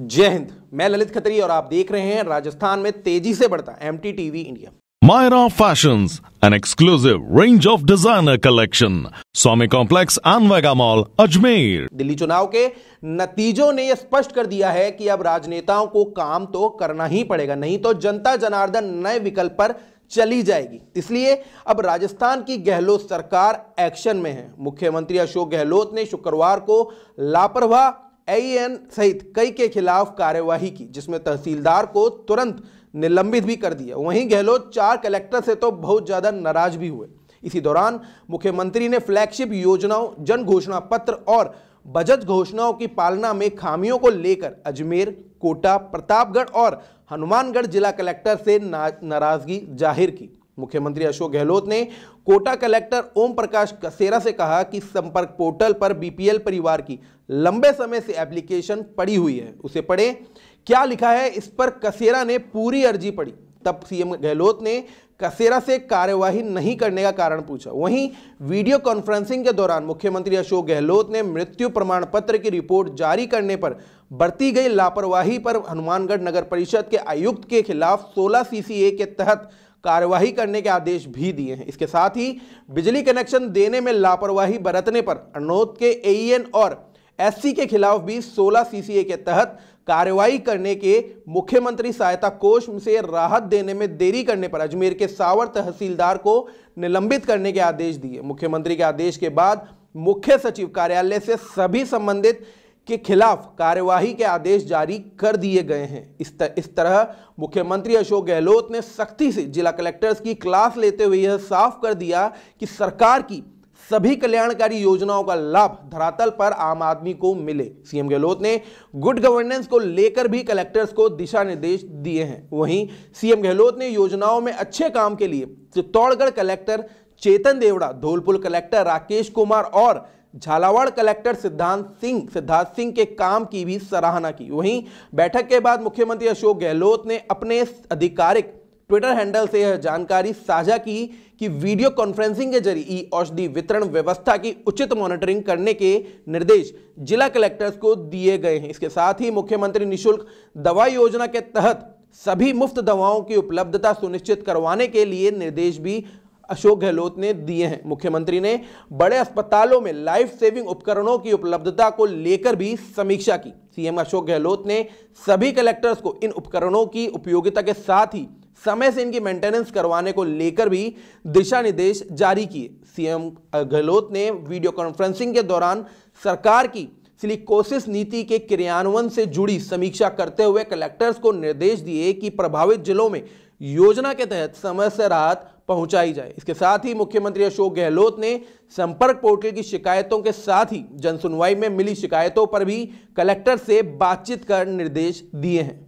जय हिंद मैं ललित खतरी और आप देख रहे हैं राजस्थान में तेजी से बढ़ता M T TV India Myra fashion an exclusive range of designer collection Swami complex आनवेगा मॉल अजमेर दिल्ली चुनाव के नतीजों ने यह स्पष्ट कर दिया है कि अब राजनेताओं को काम तो करना ही पड़ेगा नहीं तो जनता जनार्दन नए विकल्प पर चली जाएगी इसलिए अब राजस्थान की गहलोत सरकार एक्शन में है मुख्यमंत्री अशोक गहलोत ने शुक्रवार को लापरवाह एन सहित कई के खिलाफ कार्यवाही की जिसमें तहसीलदार को तुरंत निलंबित भी कर दिया वहीं गहलोत चार कलेक्टर से तो बहुत ज़्यादा नाराज भी हुए इसी दौरान मुख्यमंत्री ने फ्लैगशिप योजनाओं जन घोषणा पत्र और बजट घोषणाओं की पालना में खामियों को लेकर अजमेर कोटा प्रतापगढ़ और हनुमानगढ़ जिला कलेक्टर से नाराजगी जाहिर की मुख्यमंत्री अशोक गहलोत ने कोटा कलेक्टर ओम प्रकाश कसेरा से कहा कि संपर्क पोर्टल पर बीपीएल परिवार की लंबे समय से एप्लीकेशन पड़ी हुई है उसे पढ़े क्या लिखा है इस पर कसेरा ने पूरी अर्जी पढ़ी तब सीएम गहलोत ने कसेरा से कार्यवाही नहीं करने का कारण पूछा वहीं वीडियो कॉन्फ्रेंसिंग के दौरान मुख्यमंत्री अशोक गहलोत ने मृत्यु प्रमाण पत्र की रिपोर्ट जारी करने पर बरती गई लापरवाही पर हनुमानगढ़ नगर परिषद के आयुक्त के खिलाफ 16 सीसीए के तहत कार्यवाही करने के आदेश भी दिए हैं इसके साथ ही बिजली कनेक्शन देने में लापरवाही बरतने पर अनोद के एन e और एससी के खिलाफ भी 16 सीसीए के तहत कार्रवाई करने के मुख्यमंत्री सहायता कोष से राहत देने में देरी करने पर अजमेर के सावर तहसीलदार को निलंबित करने के आदेश दिए मुख्यमंत्री के आदेश के बाद मुख्य सचिव कार्यालय से सभी संबंधित के खिलाफ कार्यवाही के आदेश जारी कर दिए गए हैं इस, तर, इस तरह मुख्यमंत्री अशोक गहलोत ने सख्ती से जिला कलेक्टर्स की क्लास लेते हुए यह साफ कर दिया कि सरकार की सभी कल्याणकारी योजनाओं का लाभ धरातल पर आम आदमी को मिले सीएम गहलोत ने गुड गवर्नेंस को लेकर भी कलेक्टर्स को दिशा निर्देश दिए हैं वहीं सीएम गहलोत ने योजनाओं में अच्छे काम के लिए चित्तौड़गढ़ कलेक्टर चेतन देवड़ा धौलपुर कलेक्टर राकेश कुमार और झालावाड़ कलेक्टर सिद्धांत सिंह सिद्धार्थ सिंह के काम की भी सराहना की वहीं बैठक के बाद मुख्यमंत्री अशोक गहलोत ने अपने आधिकारिक ट्विटर हैंडल से यह जानकारी साझा की कि वीडियो कॉन्फ्रेंसिंग के जरिए ई औषधि वितरण व्यवस्था की उचित मॉनिटरिंग करने के निर्देश जिला कलेक्टर्स को दिए गए हैं इसके साथ ही मुख्यमंत्री निःशुल्क दवा योजना के तहत सभी मुफ्त दवाओं की उपलब्धता सुनिश्चित करवाने के लिए निर्देश भी अशोक गहलोत ने दिए हैं मुख्यमंत्री ने बड़े अस्पतालों में लाइफ सेविंग उपकरणों की उपलब्धता को लेकर भी समीक्षा की सीएम अशोक गहलोत ने सभी कलेक्टर्स को इन उपकरणों की उपयोगिता के साथ ही समय से इनकी मेंटेनेंस करवाने को लेकर भी दिशा निर्देश जारी किए सीएम गहलोत ने वीडियो कॉन्फ्रेंसिंग के दौरान सरकार की सिलिकोसिस नीति के क्रियान्वयन से जुड़ी समीक्षा करते हुए कलेक्टर्स को निर्देश दिए कि प्रभावित जिलों में योजना के तहत समय से राहत पहुंचाई जाए इसके साथ ही मुख्यमंत्री अशोक गहलोत ने संपर्क पोर्टल की शिकायतों के साथ ही जनसुनवाई में मिली शिकायतों पर भी कलेक्टर से बातचीत कर निर्देश दिए हैं